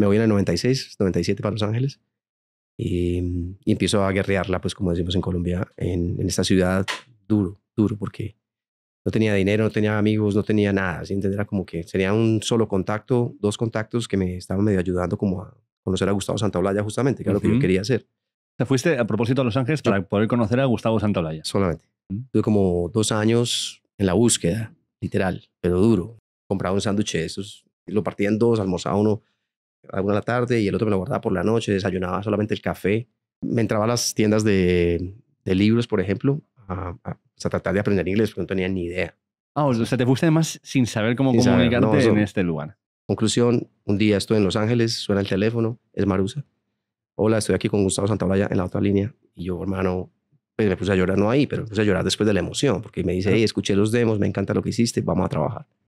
me voy en el 96, 97 para Los Ángeles mm, y, empiezo a guerrearla, pues como decimos en Colombia, en, esta ciudad duro, duro, porque no tenía dinero, no tenía amigos, no tenía nada, ¿sí? Era como que sería un solo contacto, dos contactos que me estaban medio ayudando como a conocer a Gustavo Santaolalla justamente, que era lo que yo quería hacer. ¿Te fuiste a propósito a Los Ángeles para poder conocer a Gustavo Santaolalla? Solamente. Tuve como dos años en la búsqueda, literal, pero duro. Compraba un sándwich de esos, lo partía en dos, almorzaba uno alguna la tarde y el otro me lo guardaba por la noche, desayunaba solamente el café. Me entraba a las tiendas de, libros, por ejemplo, a, tratar de aprender inglés porque no tenía ni idea. Ah, o sea, te fuiste además sin saber cómo comunicarte en este lugar. Conclusión, un día estoy en Los Ángeles, suena el teléfono, es Marusa. Hola, estoy aquí con Gustavo Santaolalla en la otra línea. Y yo, hermano, pues me puse a llorar, no ahí, pero me puse a llorar después de la emoción, porque me dice, hey, escuché los demos, me encanta lo que hiciste, vamos a trabajar.